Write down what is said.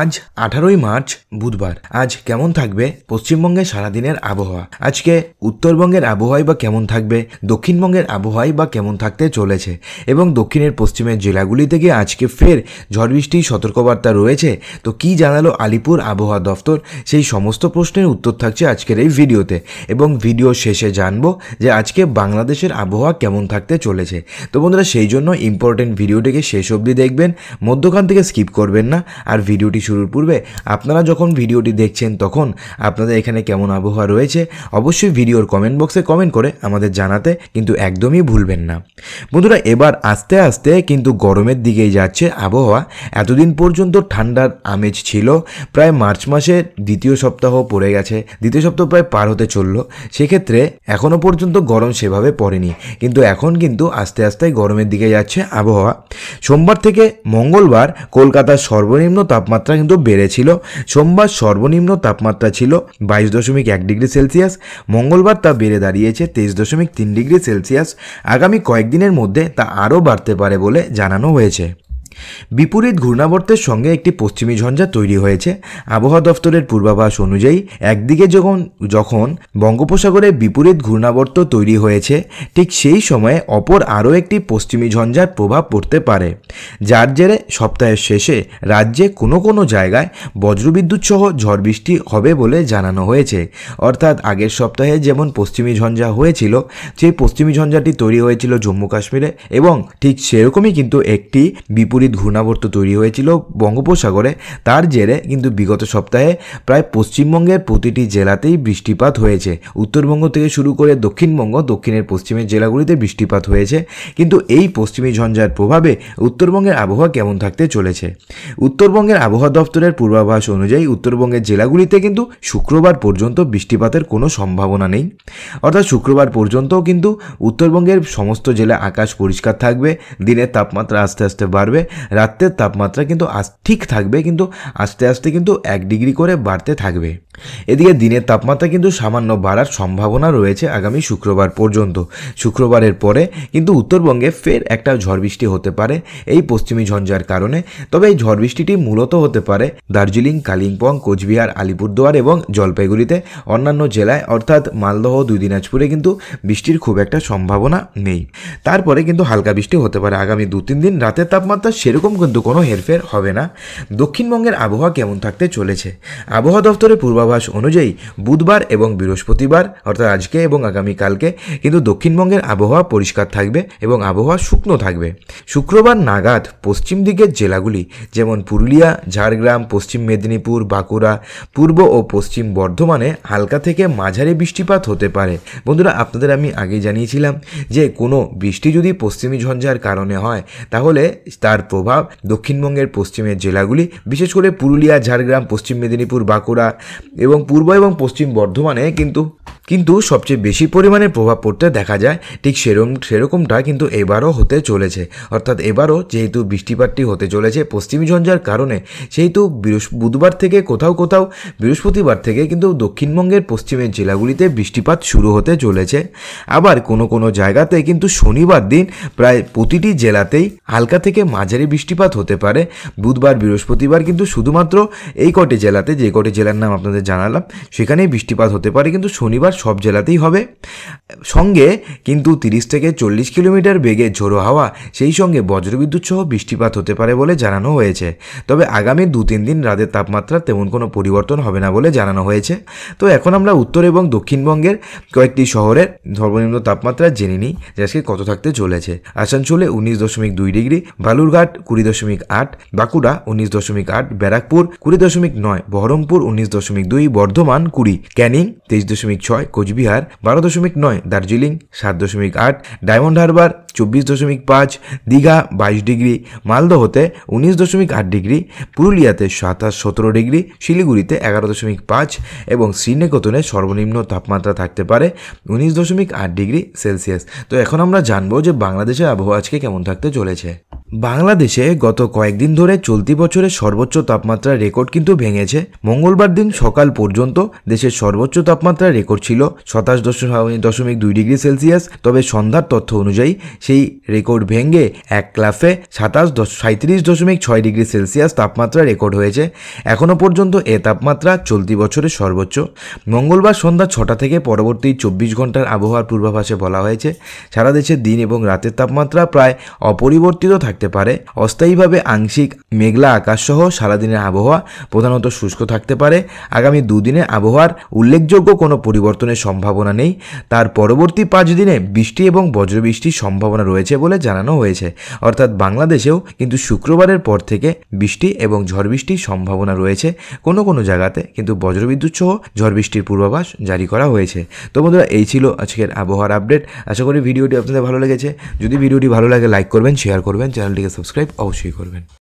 আজ আঠারোই মার্চ বুধবার আজ কেমন থাকবে পশ্চিমবঙ্গে সারাদিনের আবহাওয়া আজকে উত্তরবঙ্গের আবহাওয়াই বা কেমন থাকবে দক্ষিণবঙ্গের আবহাওয়াই বা কেমন থাকতে চলেছে এবং দক্ষিণের পশ্চিমের জেলাগুলি থেকে আজকে ফের ঝড় বৃষ্টির সতর্কবার্তা রয়েছে তো কি জানালো আলিপুর আবহাওয়া দফতর সেই সমস্ত প্রশ্নের উত্তর থাকছে আজকের এই ভিডিওতে এবং ভিডিও শেষে জানবো যে আজকে বাংলাদেশের আবহাওয়া কেমন থাকতে চলেছে তো বন্ধুরা সেই জন্য ইম্পর্টেন্ট ভিডিওটিকে শেষ অবধি দেখবেন মধ্যখান থেকে স্কিপ করবেন না আর ভিডিও ভিডিওটি শুরুর পূর্বে আপনারা যখন ভিডিওটি দেখছেন তখন আপনাদের এখানে কেমন আবহাওয়া রয়েছে অবশ্যই ভিডিওর কমেন্ট বক্সে কমেন্ট করে আমাদের জানাতে কিন্তু একদমই ভুলবেন না বন্ধুরা এবার আস্তে আস্তে কিন্তু গরমের দিকেই যাচ্ছে আবহাওয়া এতদিন পর্যন্ত ঠান্ডার আমেজ ছিল প্রায় মার্চ মাসের দ্বিতীয় সপ্তাহ পড়ে গেছে দ্বিতীয় সপ্তাহ প্রায় পার হতে চলল সেক্ষেত্রে এখনও পর্যন্ত গরম সেভাবে পড়েনি কিন্তু এখন কিন্তু আস্তে আস্তে গরমের দিকে যাচ্ছে আবহাওয়া সোমবার থেকে মঙ্গলবার কলকাতার সর্বনিম্ন তাপমাত্রা তাপমাত্রা কিন্তু বেড়েছিল সোমবার সর্বনিম্ন তাপমাত্রা ছিল বাইশ দশমিক এক ডিগ্রি সেলসিয়াস মঙ্গলবার তা বেড়ে দাঁড়িয়েছে তেইশ দশমিক তিন ডিগ্রি সেলসিয়াস আগামী কয়েকদিনের মধ্যে তা আরও বাড়তে পারে বলে জানানো হয়েছে বিপরীত ঘূর্ণাবর্তের সঙ্গে একটি পশ্চিমী ঝঞ্ঝা তৈরি হয়েছে আবহাওয়া দফতরের পূর্বাভাস অনুযায়ী একদিকে যখন যখন বঙ্গোপসাগরে বিপরীত ঘূর্ণাবর্ত তৈরি হয়েছে ঠিক সেই সময়ে অপর আরও একটি পশ্চিমী ঝঞ্ঝার প্রভাব পড়তে পারে যার জেরে সপ্তাহের শেষে রাজ্যে কোনো কোনো জায়গায় বজ্রবিদ্যুৎ সহ ঝড় বৃষ্টি হবে বলে জানানো হয়েছে অর্থাৎ আগের সপ্তাহে যেমন পশ্চিমী ঝঞ্ঝা হয়েছিল সেই পশ্চিমী ঝঞ্ঝাটি তৈরি হয়েছিল জম্মু কাশ্মীরে এবং ঠিক সেরকমই কিন্তু একটি বিপরীত ঘূর্ণিত ঘূর্ণাবর্ত তৈরি হয়েছিল বঙ্গোপসাগরে তার জেরে কিন্তু বিগত সপ্তাহে প্রায় পশ্চিমবঙ্গের প্রতিটি জেলাতেই বৃষ্টিপাত হয়েছে উত্তরবঙ্গ থেকে শুরু করে দক্ষিণবঙ্গ দক্ষিণের পশ্চিমের জেলাগুলিতে বৃষ্টিপাত হয়েছে কিন্তু এই পশ্চিমী ঝঞ্ঝার প্রভাবে উত্তরবঙ্গের আবহাওয়া কেমন থাকতে চলেছে উত্তরবঙ্গের আবহাওয়া দপ্তরের পূর্বাভাস অনুযায়ী উত্তরবঙ্গের জেলাগুলিতে কিন্তু শুক্রবার পর্যন্ত বৃষ্টিপাতের কোনো সম্ভাবনা নেই অর্থাৎ শুক্রবার পর্যন্তও কিন্তু উত্তরবঙ্গের সমস্ত জেলা আকাশ পরিষ্কার থাকবে দিনের তাপমাত্রা আস্তে আস্তে বাড়বে রাত্রের তাপমাত্রা কিন্তু আজ ঠিক থাকবে কিন্তু আস্তে আস্তে কিন্তু এক ডিগ্রি করে বাড়তে থাকবে এদিকে দিনের তাপমাত্রা কিন্তু সামান্য বাড়ার সম্ভাবনা রয়েছে আগামী শুক্রবার পর্যন্ত শুক্রবারের পরে কিন্তু উত্তরবঙ্গে ফের একটা ঝড় বৃষ্টি হতে পারে এই পশ্চিমী ঝঞ্ঝার কারণে তবে এই ঝড় বৃষ্টিটি মূলত হতে পারে দার্জিলিং কালিম্পং কোচবিহার আলিপুরদুয়ার এবং জলপাইগুড়িতে অন্যান্য জেলায় অর্থাৎ মালদহ দুই দিনাজপুরে কিন্তু বৃষ্টির খুব একটা সম্ভাবনা নেই তারপরে কিন্তু হালকা বৃষ্টি হতে পারে আগামী দু তিন দিন রাতের তাপমাত্রা সেরকম কিন্তু কোনো হেরফের হবে না দক্ষিণবঙ্গের আবহাওয়া কেমন থাকতে চলেছে আবহাওয়া দপ্তরের পূর্বাভাস অনুযায়ী বুধবার এবং বৃহস্পতিবার অর্থাৎ আজকে এবং আগামীকালকে কিন্তু দক্ষিণবঙ্গের আবহাওয়া পরিষ্কার থাকবে এবং আবহাওয়া শুকনো থাকবে শুক্রবার নাগাদ পশ্চিম দিকের জেলাগুলি যেমন পুরুলিয়া ঝাড়গ্রাম পশ্চিম মেদিনীপুর বাঁকুড়া পূর্ব ও পশ্চিম বর্ধমানে হালকা থেকে মাঝারি বৃষ্টিপাত হতে পারে বন্ধুরা আপনাদের আমি আগে জানিয়েছিলাম যে কোনো বৃষ্টি যদি পশ্চিমী ঝঞ্ঝার কারণে হয় তাহলে তার প্রভাব দক্ষিণবঙ্গের পশ্চিমের জেলাগুলি বিশেষ করে পুরুলিয়া ঝাড়গ্রাম পশ্চিম মেদিনীপুর বাঁকুড়া এবং পূর্ব এবং পশ্চিম বর্ধমানে কিন্তু কিন্তু সবচেয়ে বেশি পরিমাণে প্রভাব পড়তে দেখা যায় ঠিক সেরম সেরকমটা কিন্তু এবারও হতে চলেছে অর্থাৎ এবারও যেহেতু বৃষ্টিপাতটি হতে চলেছে পশ্চিমী ঝঞ্ঝার কারণে সেহেতু বুধবার থেকে কোথাও কোথাও বৃহস্পতিবার থেকে কিন্তু দক্ষিণবঙ্গের পশ্চিমের জেলাগুলিতে বৃষ্টিপাত শুরু হতে চলেছে আবার কোনো কোনো জায়গাতে কিন্তু শনিবার দিন প্রায় প্রতিটি জেলাতেই হালকা থেকে মাঝারি বৃষ্টিপাত হতে পারে বুধবার বৃহস্পতিবার কিন্তু শুধুমাত্র এই কটি জেলাতে যে কটি জেলার নাম আপনাদের জানালাম সেখানেই বৃষ্টিপাত হতে পারে কিন্তু শনিবার সব জেলাতেই হবে সঙ্গে কিন্তু তিরিশ থেকে চল্লিশ কিলোমিটার বেগে ঝোড়ো হাওয়া সেই সঙ্গে বজ্রবিদ্যুৎ সহ বৃষ্টিপাত হতে পারে বলে জানানো হয়েছে তবে আগামী দু তিন দিন রাতের তাপমাত্রা তেমন কোনো পরিবর্তন হবে না বলে জানানো হয়েছে তো এখন আমরা উত্তর এবং দক্ষিণবঙ্গের কয়েকটি শহরের সর্বনিম্ন তাপমাত্রা জেনে নিই যে আজকে কত থাকতে চলেছে আসানসোলে উনিশ দশমিক দুই ডিগ্রি বালুরঘাট কুড়ি দশমিক আট বাঁকুড়া উনিশ দশমিক আট ব্যারাকপুর কুড়ি দশমিক নয় বহরমপুর উনিশ দশমিক দুই বর্ধমান কুড়ি ক্যানিং তেইশ দশমিক ছয় কোচবিহার বারো দশমিক নয় দার্জিলিং সাত দশমিক আট ডায়মন্ড হারবার চব্বিশ দশমিক পাঁচ দীঘা বাইশ ডিগ্রি মালদহতে উনিশ দশমিক আট ডিগ্রি পুরুলিয়াতে সাতাশ সতেরো ডিগ্রি শিলিগুড়িতে এগারো দশমিক পাঁচ এবং শ্রীনিকেতনে সর্বনিম্ন তাপমাত্রা থাকতে পারে উনিশ দশমিক আট ডিগ্রি সেলসিয়াস তো এখন আমরা জানবো যে বাংলাদেশের আবহাওয়া আজকে কেমন থাকতে চলেছে বাংলাদেশে গত কয়েকদিন ধরে চলতি বছরের সর্বোচ্চ তাপমাত্রার রেকর্ড কিন্তু ভেঙেছে মঙ্গলবার দিন সকাল পর্যন্ত দেশের সর্বোচ্চ তাপমাত্রা রেকর্ড ছিল সাতাশ দশমিক দুই ডিগ্রি সেলসিয়াস তবে সন্ধ্যার তথ্য অনুযায়ী সেই রেকর্ড ভেঙে এক ক্লাফে সাতাশ দশ সাঁত্রিশ দশমিক ছয় ডিগ্রি সেলসিয়াস তাপমাত্রা রেকর্ড হয়েছে এখনও পর্যন্ত এ তাপমাত্রা চলতি বছরের সর্বোচ্চ মঙ্গলবার সন্ধ্যা ছটা থেকে পরবর্তী চব্বিশ ঘন্টার আবহাওয়ার পূর্বাভাসে বলা হয়েছে সারা দেশে দিন এবং রাতের তাপমাত্রা প্রায় অপরিবর্তিত থাকে থাকতে পারে অস্থায়ীভাবে আংশিক মেঘলা আকাশ সহ সারাদিনের আবহাওয়া প্রধানত শুষ্ক থাকতে পারে আগামী দুদিনে আবহাওয়ার উল্লেখযোগ্য কোনো পরিবর্তনের সম্ভাবনা নেই তার পরবর্তী পাঁচ দিনে বৃষ্টি এবং বজ্রবৃষ্টির সম্ভাবনা রয়েছে বলে জানানো হয়েছে অর্থাৎ বাংলাদেশেও কিন্তু শুক্রবারের পর থেকে বৃষ্টি এবং ঝড় বৃষ্টির সম্ভাবনা রয়েছে কোনো কোনো জায়গাতে কিন্তু বজ্রবিদ্যুৎ সহ ঝড় বৃষ্টির পূর্বাভাস জারি করা হয়েছে তো বন্ধুরা এই ছিল আজকের আবহাওয়ার আপডেট আশা করি ভিডিওটি আপনাদের ভালো লেগেছে যদি ভিডিওটি ভালো লাগে লাইক করবেন শেয়ার করবেন চ্যানেল चैनल के सबसक्राइब अवश्य करबें